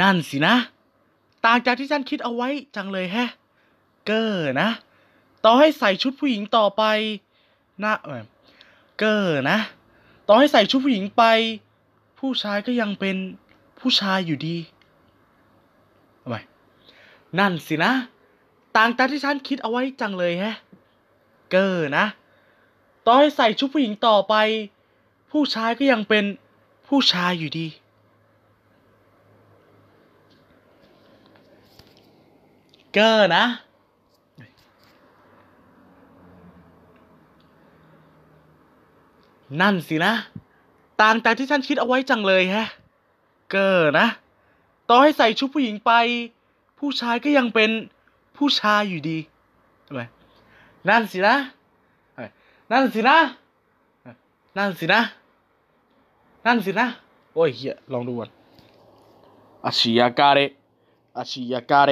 นั่นสินะ ต่างจากที่ฉันคิดเอาไว้จังเลยแฮะเกอร์นะต่อให้ ใส่ชุดผู้หญิงต่อไปน่าเออเกอร์นะต่อให้ใส่ ชุดผู้หญิงไปผู้ชาย ก็ยังเป็นผู้ชายอยู่ดีทำไมนั่นสิ นะ ต่างจากที่ฉันคิดเอาไว้จังเลยแฮะเกอร์นะ ต่อให้ใส่ชุดผู้หญิงต่อไป ผู้ชายก็ยังเป็นผู้ชายอยู่ดีกอร์นะนั่นสินะ ต่างจากที่ฉันคิดเอาไว้จังเลยแฮะ เกอร์นะต่อให้ใส่ชุดผู้หญิงไป ผู้ชายก็ยังเป็นผู้ชายอยู่ดีทำไมนั่นสินะ นั่นสินะ นั่นสินะ นั่นสินะ โอ้ยเฮียลองดูก่อนอาชิยากาเรอาชิยากาเร